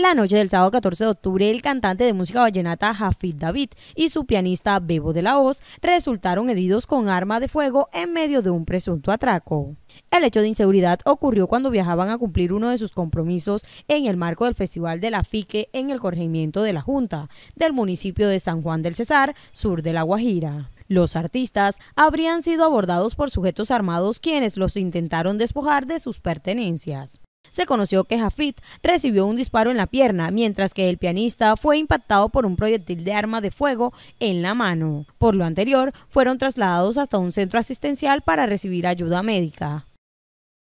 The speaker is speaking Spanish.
La noche del sábado 14 de octubre, el cantante de música vallenata Jafid David y su pianista Bebo de la Hoz resultaron heridos con arma de fuego en medio de un presunto atraco. El hecho de inseguridad ocurrió cuando viajaban a cumplir uno de sus compromisos en el marco del Festival de la Fique en el corregimiento de la Junta del municipio de San Juan del Cesar, sur de La Guajira. Los artistas habrían sido abordados por sujetos armados quienes los intentaron despojar de sus pertenencias se conoció que Jafit recibió un disparo en la pierna, mientras que el pianista fue impactado por un proyectil de arma de fuego en la mano. Por lo anterior, fueron trasladados hasta un centro asistencial para recibir ayuda médica.